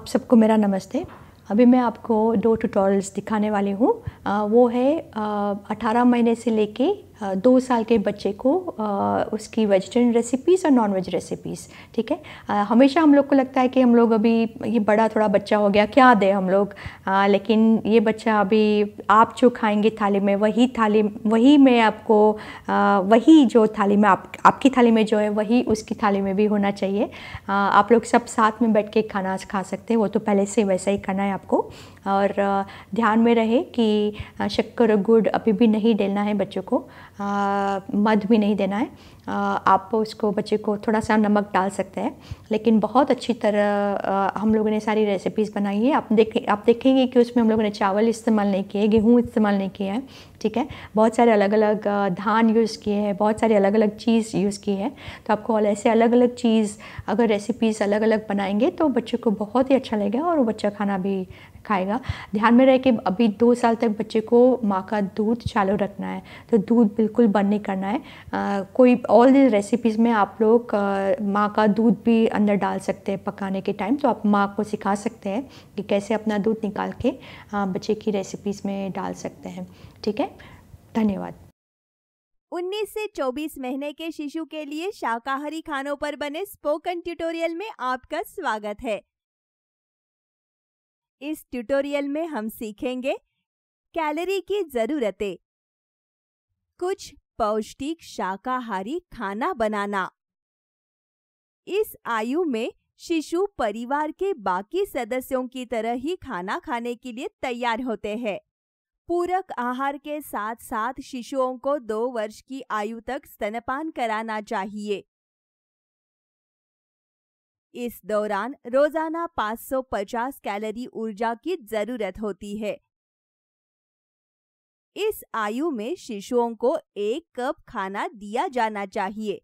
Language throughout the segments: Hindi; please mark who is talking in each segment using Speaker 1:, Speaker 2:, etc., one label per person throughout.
Speaker 1: आप सबको मेरा नमस्ते अभी मैं आपको दो ट्यूटोरियल्स दिखाने वाली हूँ वो है अठारह महीने से लेके दो साल के बच्चे को उसकी वेजिटेरियन रेसिपीज़ और नॉन वेज रेसिपीज़ ठीक है हमेशा हम लोग को लगता है कि हम लोग अभी ये बड़ा थोड़ा बच्चा हो गया क्या दे हम लोग लेकिन ये बच्चा अभी आप जो खाएंगे थाली में वही थाली वही में आपको वही जो थाली में आप आपकी थाली में जो है वही उसकी थाली में भी होना चाहिए आप लोग सब साथ में बैठ के खाना खा सकते हैं वो तो पहले से वैसा ही खाना है आपको और ध्यान में रहे कि शक्कर और गुड़ अभी भी नहीं डालना है बच्चों को मध भी नहीं देना है आप उसको बच्चे को थोड़ा सा नमक डाल सकते हैं लेकिन बहुत अच्छी तरह हम लोगों ने सारी रेसिपीज़ बनाई है आप देखें आप देखेंगे कि उसमें हम लोगों ने चावल इस्तेमाल नहीं किए गेहूँ इस्तेमाल नहीं किया है ठीक है बहुत सारे अलग अलग धान यूज़ किए हैं बहुत सारे अलग अलग चीज़ यूज़ की है तो आपको और ऐसे अलग अलग चीज़ अगर रेसिपीज़ अलग अलग बनाएंगे तो बच्चे को बहुत ही अच्छा लगेगा और बच्चा खाना भी खाएगा ध्यान में रहे कि अभी दो साल तक बच्चे को माँ का दूध चालू रखना है तो दूध बिल्कुल बंद नहीं करना है आ, कोई ऑल दिन रेसिपीज़ में आप लोग माँ का दूध भी अंदर डाल सकते हैं पकाने के टाइम तो आप माँ को सिखा सकते हैं कि कैसे अपना दूध निकाल के आ, बच्चे की रेसिपीज़ में डाल सकते हैं ठीक है धन्यवाद
Speaker 2: 19 से 24 महीने के शिशु के लिए शाकाहारी खानों पर बने स्पोकन ट्यूटोरियल में आपका स्वागत है इस ट्यूटोरियल में हम सीखेंगे कैलोरी की ज़रूरतें कुछ पौष्टिक शाकाहारी खाना बनाना इस आयु में शिशु परिवार के बाकी सदस्यों की तरह ही खाना खाने के लिए तैयार होते हैं पूरक आहार के साथ साथ शिशुओं को दो वर्ष की आयु तक स्तनपान कराना चाहिए इस दौरान रोजाना 550 कैलोरी ऊर्जा की जरूरत होती है इस आयु में शिशुओं को एक कप खाना दिया जाना चाहिए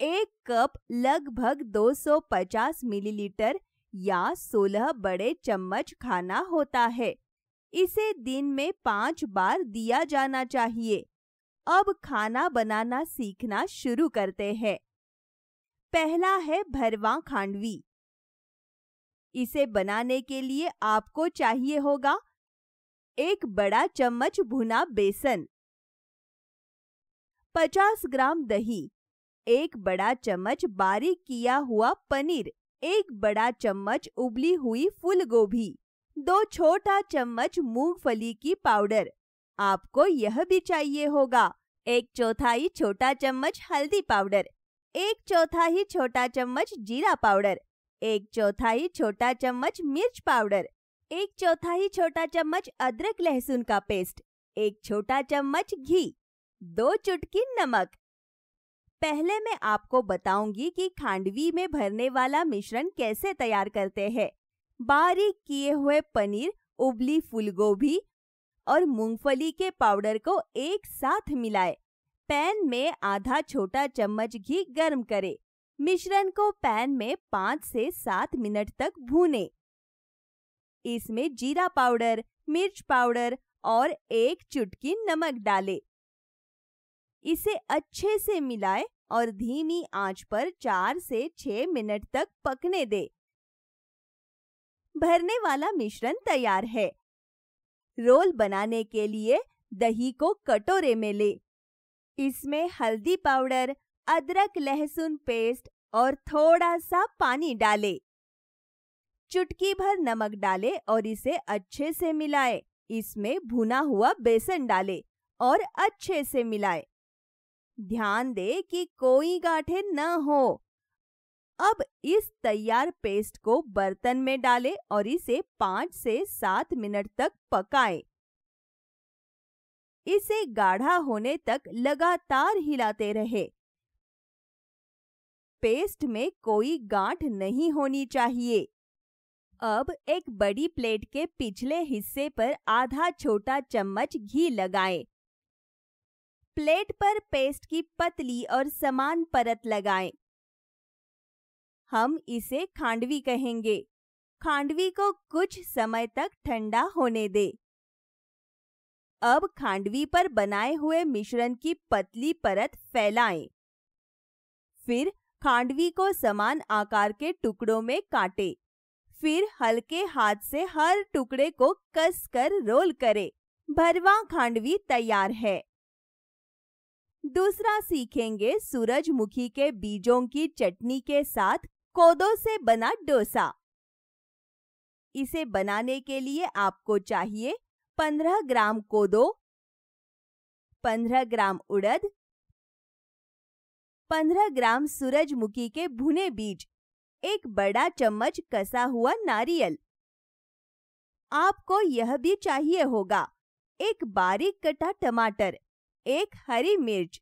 Speaker 2: एक कप लगभग 250 मिलीलीटर या 16 बड़े चम्मच खाना होता है इसे दिन में पांच बार दिया जाना चाहिए अब खाना बनाना सीखना शुरू करते हैं पहला है भरवा खांडवी इसे बनाने के लिए आपको चाहिए होगा एक बड़ा चम्मच भुना बेसन 50 ग्राम दही एक बड़ा चम्मच बारीक किया हुआ पनीर एक बड़ा चम्मच उबली हुई फूल गोभी दो छोटा चम्मच मूंगफली की पाउडर आपको यह भी चाहिए होगा एक चौथाई छोटा चम्मच हल्दी पाउडर एक चौथाई छोटा चम्मच जीरा पाउडर एक चौथाई छोटा चम्मच मिर्च पाउडर एक चौथाई छोटा चम्मच अदरक लहसुन का पेस्ट एक छोटा चम्मच घी दो चुटकी नमक पहले मैं आपको बताऊंगी कि खांडवी में भरने वाला मिश्रण कैसे तैयार करते हैं बारीक किए हुए पनीर उबली फूलगोभी और मूंगफली के पाउडर को एक साथ मिलाएं। पैन में आधा छोटा चम्मच घी गर्म करें। मिश्रण को पैन में पाँच से सात मिनट तक भूने इसमें जीरा पाउडर मिर्च पाउडर और एक चुटकी नमक डालें। इसे अच्छे से मिलाएं और धीमी आंच पर चार से छह मिनट तक पकने दें। भरने वाला मिश्रण तैयार है रोल बनाने के लिए दही को कटोरे में ले इसमें हल्दी पाउडर अदरक लहसुन पेस्ट और थोड़ा सा पानी डाले चुटकी भर नमक डाले और इसे अच्छे से मिलाए इसमें भुना हुआ बेसन डाले और अच्छे से मिलाए ध्यान दे कि कोई गांठे न हो अब इस तैयार पेस्ट को बर्तन में डालें और इसे पाँच से सात मिनट तक पकाएं। इसे गाढ़ा होने तक लगातार हिलाते रहे पेस्ट में कोई गांठ नहीं होनी चाहिए अब एक बड़ी प्लेट के पिछले हिस्से पर आधा छोटा चम्मच घी लगाएं। प्लेट पर पेस्ट की पतली और समान परत लगाएं। हम इसे खांडवी कहेंगे खांडवी को कुछ समय तक ठंडा होने दें। अब खांडवी पर बनाए हुए मिश्रण की पतली परत फैलाएं। फिर खांडवी को समान आकार के टुकड़ों में काटें। फिर हल्के हाथ से हर टुकड़े को कसकर रोल करें। भरवा खांडवी तैयार है दूसरा सीखेंगे सूरजमुखी के बीजों की चटनी के साथ कोदो से बना डोसा इसे बनाने के लिए आपको चाहिए पंद्रह ग्राम कोदो पंद्रह ग्राम उड़द पंद्रह ग्राम सूरजमुखी के भुने बीज एक बड़ा चम्मच कसा हुआ नारियल आपको यह भी चाहिए होगा एक बारीक कटा टमाटर एक हरी मिर्च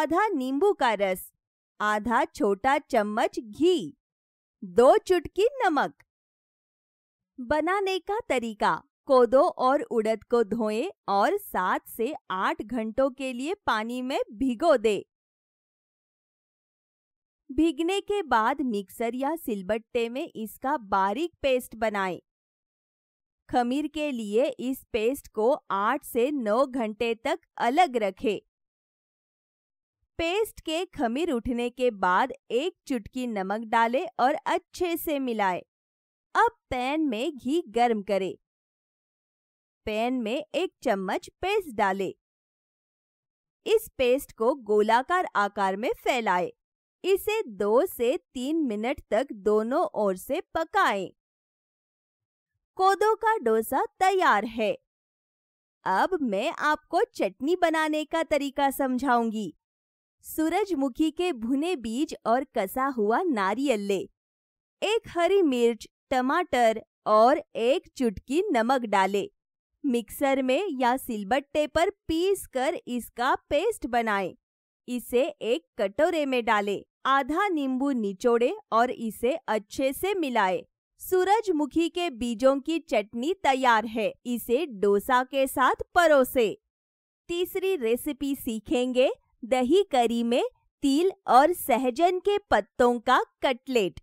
Speaker 2: आधा नींबू का रस आधा छोटा चम्मच घी दो चुटकी नमक बनाने का तरीका कोदो और उड़द को धोएं और सात से आठ घंटों के लिए पानी में भिगो दे भिगने के बाद मिक्सर या सिलबट्टे में इसका बारीक पेस्ट बनाएं। खमीर के लिए इस पेस्ट को आठ से नौ घंटे तक अलग रखें। पेस्ट के खमीर उठने के बाद एक चुटकी नमक डालें और अच्छे से मिलाएं। अब पैन में घी गर्म करें पैन में एक चम्मच पेस्ट डाले इस पेस्ट को गोलाकार आकार में फैलाए इसे दो से तीन मिनट तक दोनों ओर से पकाएं। कोदो का डोसा तैयार है अब मैं आपको चटनी बनाने का तरीका समझाऊंगी सूरजमुखी के भुने बीज और कसा हुआ नारियल ले एक हरी मिर्च टमाटर और एक चुटकी नमक डालें। मिक्सर में या सिलबट्टे पर पीस कर इसका पेस्ट बनाएं। इसे एक कटोरे में डालें, आधा नींबू निचोड़े और इसे अच्छे से मिलाए सूरजमुखी के बीजों की चटनी तैयार है इसे डोसा के साथ परोसे तीसरी रेसिपी सीखेंगे दही करी में तिल और सहजन के पत्तों का कटलेट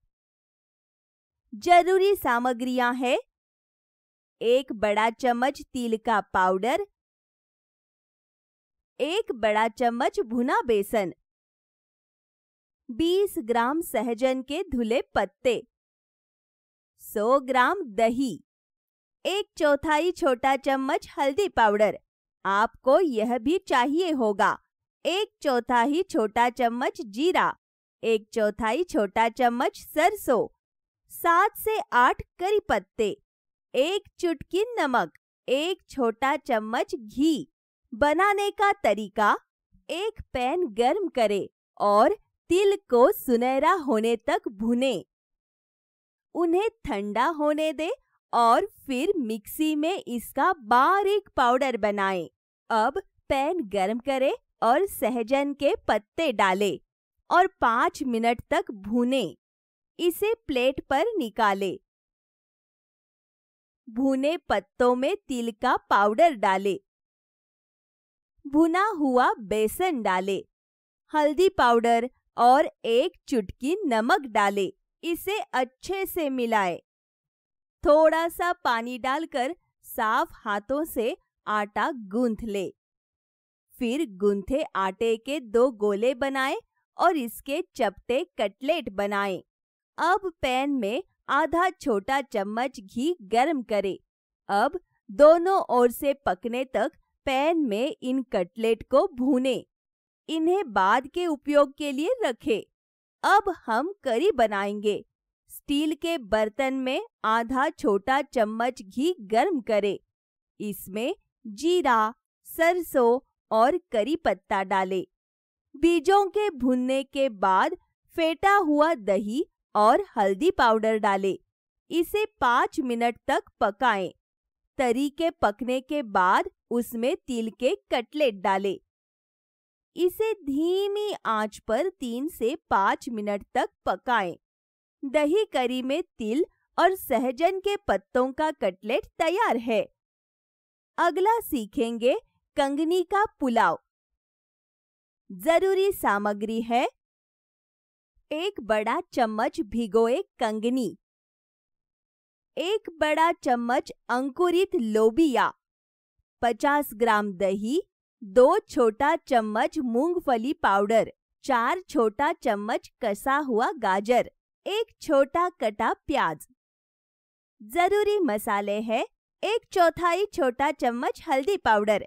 Speaker 2: जरूरी सामग्रियां हैं एक बड़ा चम्मच तिल का पाउडर एक बड़ा चम्मच भुना बेसन 20 ग्राम सहजन के धुले पत्ते 100 ग्राम दही एक चौथाई छोटा चम्मच हल्दी पाउडर आपको यह भी चाहिए होगा एक चौथाई छोटा चम्मच जीरा एक चौथाई छोटा चम्मच सरसों सात से आठ करी पत्ते एक चुटकी नमक एक छोटा चम्मच घी बनाने का तरीका एक पैन गर्म करें और तिल को सुनहरा होने तक भुने उन्हें ठंडा होने दें और फिर मिक्सी में इसका बारीक पाउडर बनाएं। अब पैन गर्म करें और सहजन के पत्ते डालें और पाँच मिनट तक भुने इसे प्लेट पर निकालें भुने पत्तों में तिल का पाउडर डाले भुना हुआ बेसन डाले हल्दी पाउडर और एक चुटकी नमक डाले इसे अच्छे से मिलाए थोड़ा सा पानी डालकर साफ हाथों से आटा गूंथ ले फिर गूंथे आटे के दो गोले बनाए और इसके चपटे कटलेट बनाए अब पैन में आधा छोटा चम्मच घी गर्म करें। अब दोनों ओर से पकने तक पैन में इन कटलेट को भूने इन्हें बाद के उपयोग के लिए रखें। अब हम करी बनाएंगे स्टील के बर्तन में आधा छोटा चम्मच घी गर्म करें। इसमें जीरा सरसों और करी पत्ता डालें। बीजों के भुनने के बाद फेटा हुआ दही और हल्दी पाउडर डालें इसे पाँच मिनट तक पकाएं। तरी के पकने के बाद उसमें तिल के कटलेट डालें। इसे धीमी आंच पर तीन से पाँच मिनट तक पकाएं। दही करी में तिल और सहजन के पत्तों का कटलेट तैयार है अगला सीखेंगे कंगनी का पुलाव जरूरी सामग्री है एक बड़ा चम्मच भिगोए कंगनी एक बड़ा चम्मच अंकुरित लोबिया 50 ग्राम दही दो छोटा चम्मच मूंगफली पाउडर चार छोटा चम्मच कसा हुआ गाजर एक छोटा कटा प्याज जरूरी मसाले हैं एक चौथाई छोटा चम्मच हल्दी पाउडर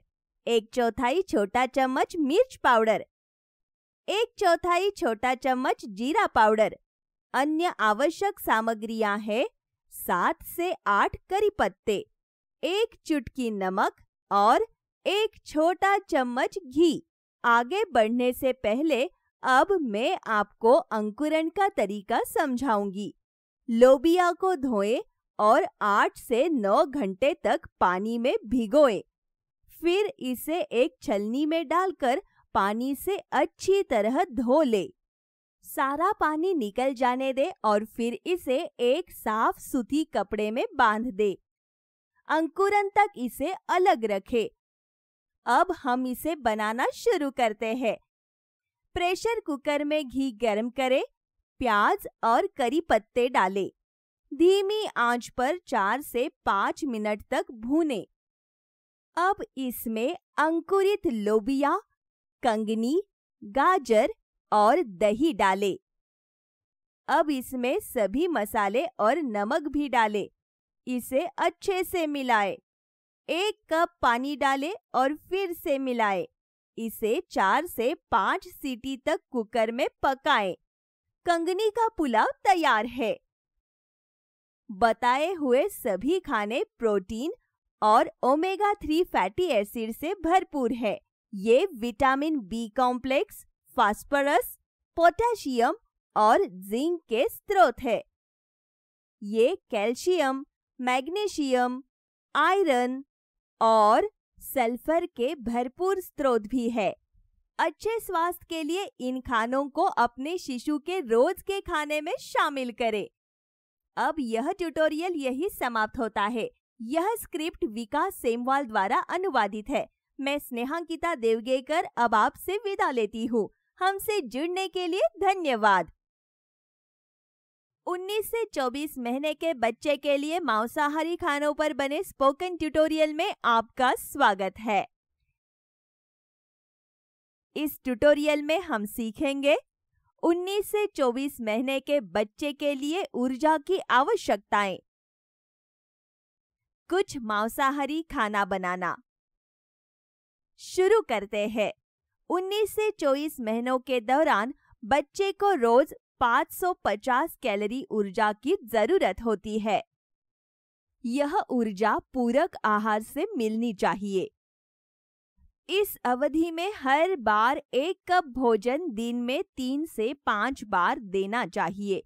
Speaker 2: एक चौथाई छोटा चम्मच मिर्च पाउडर एक चौथाई छोटा चम्मच जीरा पाउडर अन्य आवश्यक सामग्रियां हैं सात से आठ करी पत्ते एक चुटकी नमक और एक छोटा चम्मच घी आगे बढ़ने से पहले अब मैं आपको अंकुरण का तरीका समझाऊंगी लोबिया को धोएं और आठ से नौ घंटे तक पानी में भिगोएं। फिर इसे एक छलनी में डालकर पानी से अच्छी तरह धो ले सारा पानी निकल जाने दे और फिर इसे एक साफ सुथी कपड़े में बांध दे अंकुरन तक इसे अलग रखे अब हम इसे बनाना शुरू करते हैं प्रेशर कुकर में घी गर्म करें प्याज और करी पत्ते डालें धीमी आंच पर चार से पाँच मिनट तक भूने अब इसमें अंकुरित लोबिया कंगनी गाजर और दही डालें। अब इसमें सभी मसाले और नमक भी डालें। इसे अच्छे से मिलाएं। एक कप पानी डालें और फिर से मिलाएं। इसे चार से पाँच सीटी तक कुकर में पकाएं। कंगनी का पुलाव तैयार है बताए हुए सभी खाने प्रोटीन और ओमेगा थ्री फैटी एसिड से भरपूर है ये vitamin B complex phosphorus potassium और जिंक के स्रोत है ये कैल्शियम मैग्नीशियम आयरन और सल्फर के भरपूर स्रोत भी है अच्छे स्वास्थ्य के लिए इन खानों को अपने शिशु के रोज के खाने में शामिल करें अब यह ट्यूटोरियल यही समाप्त होता है यह स्क्रिप्ट विकास सेमवाल द्वारा अनुवादित है मैं स्नेहांकिता देवगेकर अब आपसे विदा लेती हूँ हमसे जुड़ने के लिए धन्यवाद 19 से 24 महीने के बच्चे के लिए मांसाहारी खानों पर बने स्पोकन ट्यूटोरियल में आपका स्वागत है इस ट्यूटोरियल में हम सीखेंगे 19 से 24 महीने के बच्चे के लिए ऊर्जा की आवश्यकताएं कुछ मांसाहारी खाना बनाना शुरू करते हैं 19 से 24 महीनों के दौरान बच्चे को रोज 550 कैलोरी ऊर्जा की जरूरत होती है यह ऊर्जा पूरक आहार से मिलनी चाहिए इस अवधि में हर बार एक कप भोजन दिन में तीन से पाँच बार देना चाहिए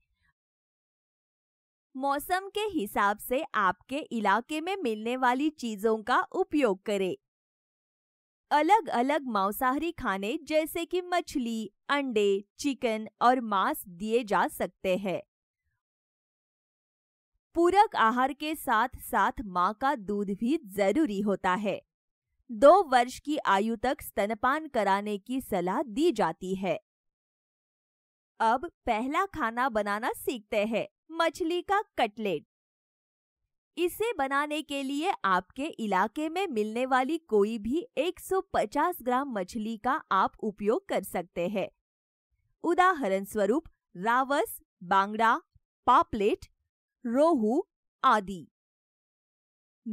Speaker 2: मौसम के हिसाब से आपके इलाके में मिलने वाली चीजों का उपयोग करें अलग अलग मांसाहारी खाने जैसे कि मछली अंडे चिकन और मांस दिए जा सकते हैं पूरक आहार के साथ साथ माँ का दूध भी जरूरी होता है दो वर्ष की आयु तक स्तनपान कराने की सलाह दी जाती है अब पहला खाना बनाना सीखते हैं मछली का कटलेट इसे बनाने के लिए आपके इलाके में मिलने वाली कोई भी 150 ग्राम मछली का आप उपयोग कर सकते हैं उदाहरण स्वरूप रावस बांगड़ा पापलेट रोहू आदि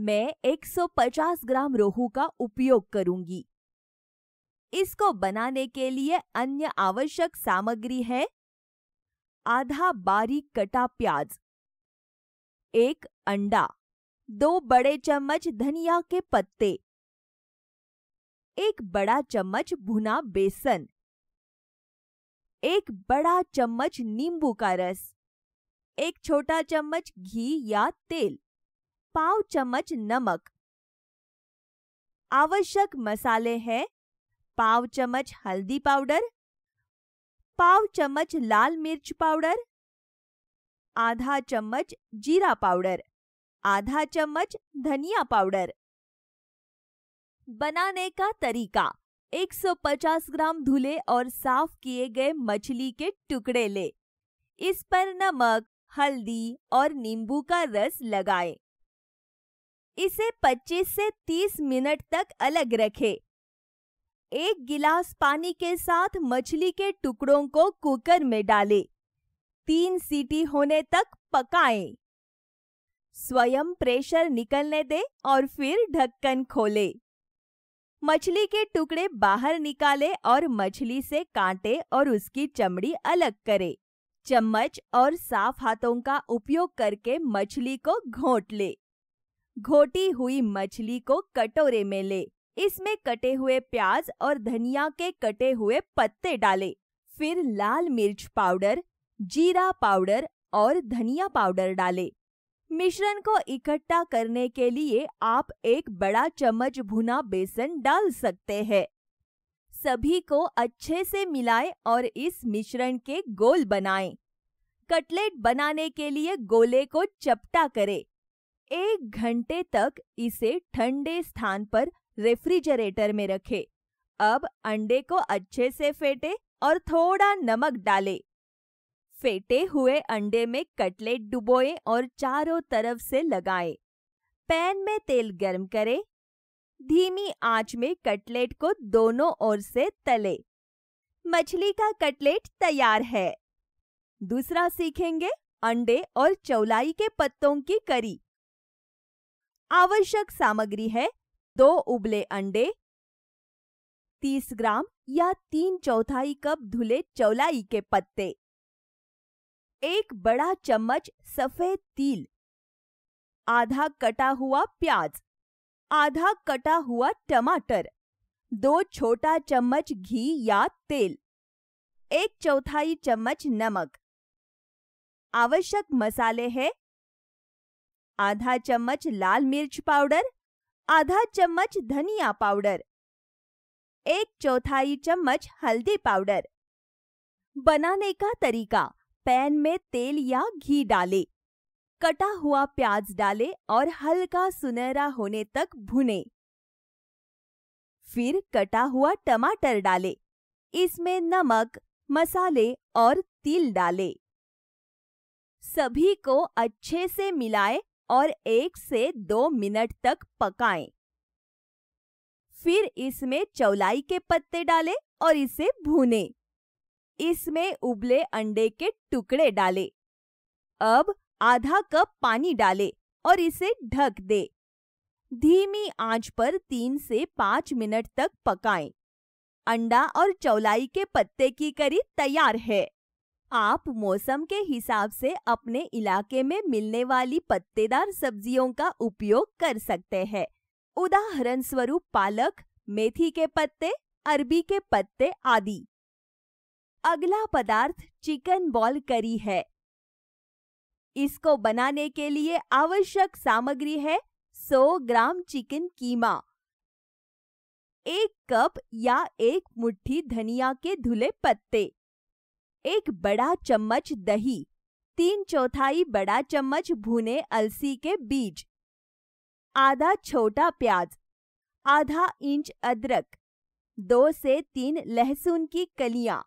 Speaker 2: मैं 150 ग्राम रोहू का उपयोग करूंगी इसको बनाने के लिए अन्य आवश्यक सामग्री है आधा बारीक कटा प्याज एक अंडा दो बड़े चम्मच धनिया के पत्ते एक बड़ा चम्मच भुना बेसन एक बड़ा चम्मच नींबू का रस एक छोटा चम्मच घी या तेल पाव चम्मच नमक आवश्यक मसाले हैं पाव चम्मच हल्दी पाउडर पाव चम्मच लाल मिर्च पाउडर आधा चम्मच जीरा पाउडर आधा चम्मच धनिया पाउडर बनाने का तरीका 150 ग्राम धुले और साफ किए गए मछली के टुकड़े ले इस पर नमक हल्दी और नींबू का रस लगाएं। इसे 25 से 30 मिनट तक अलग रखें। एक गिलास पानी के साथ मछली के टुकड़ों को कुकर में डालें। तीन सीटी होने तक पकाएं। स्वयं प्रेशर निकलने दे और फिर ढक्कन खोले मछली के टुकड़े बाहर निकाले और मछली से कांटे और उसकी चमड़ी अलग करे चम्मच और साफ हाथों का उपयोग करके मछली को घोट ले घोटी हुई मछली को कटोरे में ले इसमें कटे हुए प्याज और धनिया के कटे हुए पत्ते डाले फिर लाल मिर्च पाउडर जीरा पाउडर और धनिया पाउडर डालें। मिश्रण को इकट्ठा करने के लिए आप एक बड़ा चम्मच भुना बेसन डाल सकते हैं सभी को अच्छे से मिलाएं और इस मिश्रण के गोल बनाएं। कटलेट बनाने के लिए गोले को चपटा करें। एक घंटे तक इसे ठंडे स्थान पर रेफ्रिजरेटर में रखें। अब अंडे को अच्छे से फेंटे और थोड़ा नमक डालें। फेटे हुए अंडे में कटलेट डुबोएं और चारों तरफ से लगाएं। पैन में तेल गर्म करें धीमी आंच में कटलेट को दोनों ओर से तले मछली का कटलेट तैयार है दूसरा सीखेंगे अंडे और चौलाई के पत्तों की करी आवश्यक सामग्री है दो उबले अंडे 30 ग्राम या तीन चौथाई कप धुले चौलाई के पत्ते एक बड़ा चम्मच सफेद तिल आधा कटा हुआ प्याज आधा कटा हुआ टमाटर दो छोटा चम्मच घी या तेल एक चौथाई चम्मच नमक आवश्यक मसाले हैं आधा चम्मच लाल मिर्च पाउडर आधा चम्मच धनिया पाउडर एक चौथाई चम्मच हल्दी पाउडर बनाने का तरीका पैन में तेल या घी डाले कटा हुआ प्याज डाले और हल्का सुनहरा होने तक भुने फिर कटा हुआ टमाटर डाले इसमें नमक मसाले और तिल डाले सभी को अच्छे से मिलाएं और एक से दो मिनट तक पकाएं। फिर इसमें चौलाई के पत्ते डालें और इसे भूनें। इसमें उबले अंडे के टुकड़े डाले अब आधा कप पानी डाले और इसे ढक दे धीमी आंच पर तीन से पांच मिनट तक पकाएं। अंडा और चौलाई के पत्ते की करी तैयार है आप मौसम के हिसाब से अपने इलाके में मिलने वाली पत्तेदार सब्जियों का उपयोग कर सकते हैं उदाहरण स्वरूप पालक मेथी के पत्ते अरबी के पत्ते आदि अगला पदार्थ चिकन बॉल करी है इसको बनाने के लिए आवश्यक सामग्री है 100 ग्राम चिकन कीमा एक कप या एक मुट्ठी धनिया के धुले पत्ते एक बड़ा चम्मच दही तीन चौथाई बड़ा चम्मच भुने अलसी के बीज आधा छोटा प्याज आधा इंच अदरक दो से तीन लहसुन की कलियां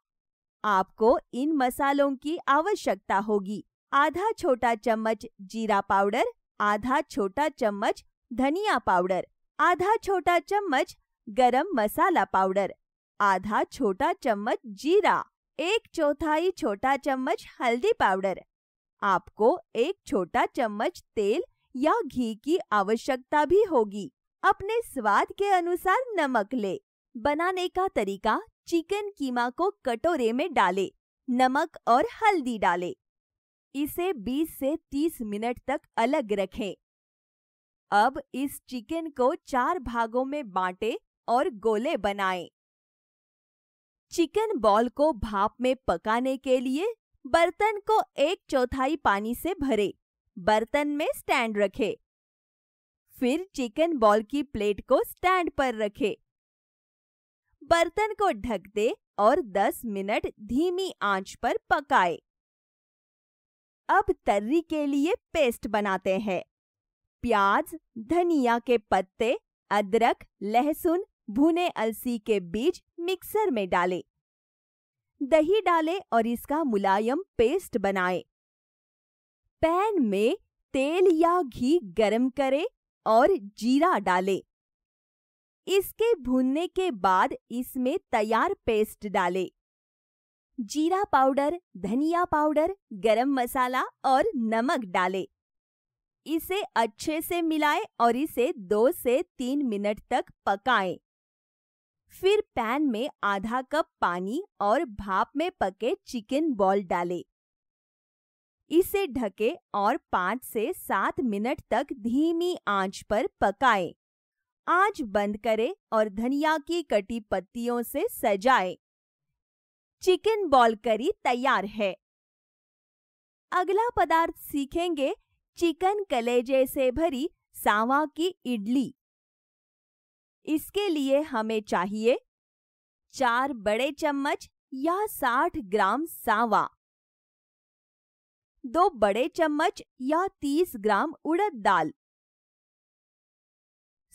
Speaker 2: आपको इन मसालों की आवश्यकता होगी आधा छोटा चम्मच जीरा पाउडर आधा छोटा चम्मच धनिया पाउडर आधा छोटा चम्मच गरम मसाला पाउडर आधा छोटा चम्मच जीरा एक चौथाई छोटा चम्मच हल्दी पाउडर आपको एक छोटा चम्मच तेल या घी की आवश्यकता भी होगी अपने स्वाद के अनुसार नमक ले बनाने का तरीका चिकन कीमा को कटोरे में डालें, नमक और हल्दी डालें। इसे 20 से 30 मिनट तक अलग रखें। अब इस चिकन को चार भागों में बांटे और गोले बनाएं। चिकन बॉल को भाप में पकाने के लिए बर्तन को एक चौथाई पानी से भरे बर्तन में स्टैंड रखे फिर चिकन बॉल की प्लेट को स्टैंड पर रखे बर्तन को ढक दे और 10 मिनट धीमी आंच पर पकाए अब तर्री के लिए पेस्ट बनाते हैं प्याज धनिया के पत्ते अदरक लहसुन भुने अलसी के बीज मिक्सर में डालें दही डालें और इसका मुलायम पेस्ट बनाएं। पैन में तेल या घी गरम करें और जीरा डालें इसके भूनने के बाद इसमें तैयार पेस्ट डालें। जीरा पाउडर धनिया पाउडर गरम मसाला और नमक डालें। इसे अच्छे से मिलाएं और इसे दो से तीन मिनट तक पकाएं। फिर पैन में आधा कप पानी और भाप में पके चिकन बॉल डालें। इसे ढके और पाँच से सात मिनट तक धीमी आंच पर पकाएं। आज बंद करें और धनिया की कटी पत्तियों से सजाएं। चिकन बॉल करी तैयार है अगला पदार्थ सीखेंगे चिकन कलेजे से भरी सावा की इडली इसके लिए हमें चाहिए चार बड़े चम्मच या साठ ग्राम सावा दो बड़े चम्मच या तीस ग्राम उड़द दाल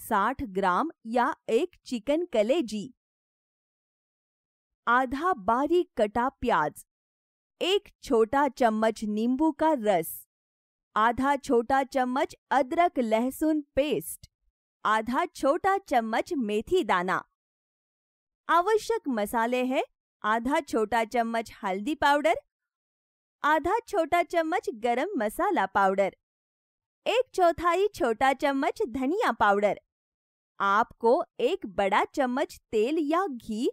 Speaker 2: साठ ग्राम या एक चिकन कलेजी आधा बारीक कटा प्याज एक छोटा चम्मच नींबू का रस आधा छोटा चम्मच अदरक लहसुन पेस्ट आधा छोटा चम्मच मेथी दाना आवश्यक मसाले हैं आधा छोटा चम्मच हल्दी पाउडर आधा छोटा चम्मच गरम मसाला पाउडर एक चौथाई छोटा चम्मच धनिया पाउडर आपको एक बड़ा चम्मच तेल या घी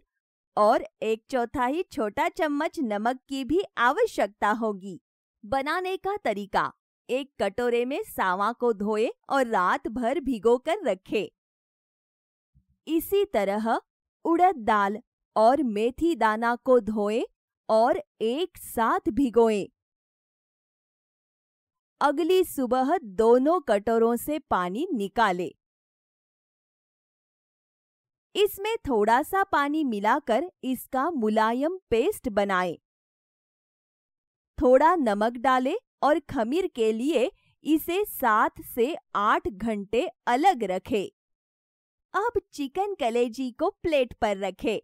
Speaker 2: और एक चौथाई छोटा चम्मच नमक की भी आवश्यकता होगी बनाने का तरीका एक कटोरे में सावा को धोए और रात भर भिगोकर रखे इसी तरह उड़द दाल और मेथी दाना को धोए और एक साथ भिगोएं। अगली सुबह दोनों कटोरों से पानी निकाले इसमें थोड़ा सा पानी मिलाकर इसका मुलायम पेस्ट बनाएं। थोड़ा नमक डालें और खमीर के लिए इसे सात से आठ घंटे अलग रखें। अब चिकन कलेजी को प्लेट पर रखें।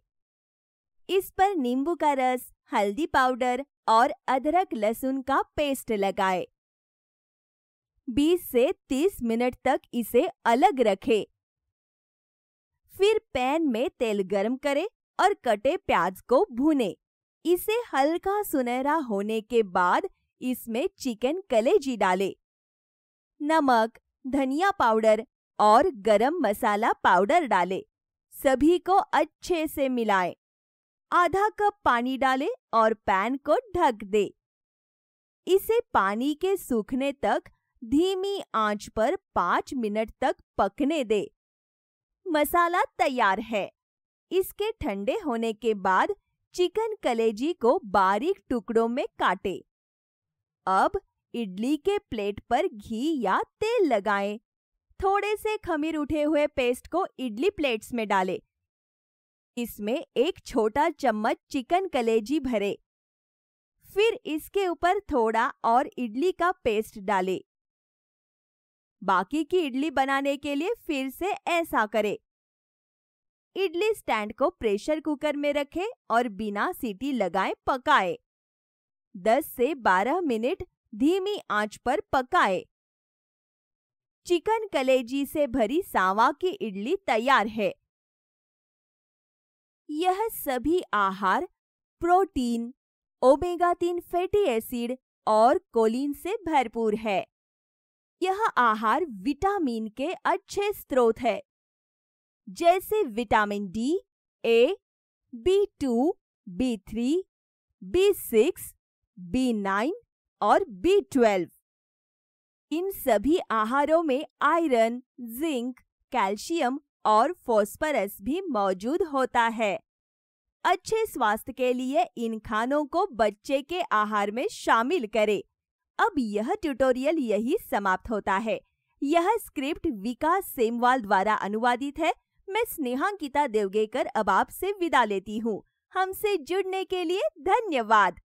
Speaker 2: इस पर नींबू का रस हल्दी पाउडर और अदरक लहसुन का पेस्ट लगाएं। 20 से 30 मिनट तक इसे अलग रखें। फिर पैन में तेल गर्म करें और कटे प्याज को भूने इसे हल्का सुनहरा होने के बाद इसमें चिकन कलेजी डाले नमक धनिया पाउडर और गरम मसाला पाउडर डालें। सभी को अच्छे से मिलाएं। आधा कप पानी डालें और पैन को ढक दे इसे पानी के सूखने तक धीमी आंच पर पाँच मिनट तक पकने दे मसाला तैयार है इसके ठंडे होने के बाद चिकन कलेजी को बारीक टुकड़ों में काटे अब इडली के प्लेट पर घी या तेल लगाएं। थोड़े से खमीर उठे हुए पेस्ट को इडली प्लेट्स में डालें। इसमें एक छोटा चम्मच चिकन कलेजी भरे फिर इसके ऊपर थोड़ा और इडली का पेस्ट डालें। बाकी की इडली बनाने के लिए फिर से ऐसा करें। इडली स्टैंड को प्रेशर कुकर में रखें और बिना सीटी लगाए पकाए 10 से 12 मिनट धीमी आंच पर पकाए चिकन कलेजी से भरी सावा की इडली तैयार है यह सभी आहार प्रोटीन ओमेगा तीन फैटी एसिड और कोलिन से भरपूर है यह आहार विटामिन के अच्छे स्रोत है जैसे vitamin D A B two B three B six B nine और बी ट्वेल्व इन सभी आहारों में आयरन जिंक कैल्शियम और फॉस्फरस भी मौजूद होता है अच्छे स्वास्थ्य के लिए इन खानों को बच्चे के आहार में शामिल करें अब यह ट्यूटोरियल यही समाप्त होता है यह स्क्रिप्ट विकास सेमवाल द्वारा अनुवादित है मैं स्नेहांकिता देवगेकर अब आपसे विदा लेती हूँ हमसे जुड़ने के लिए धन्यवाद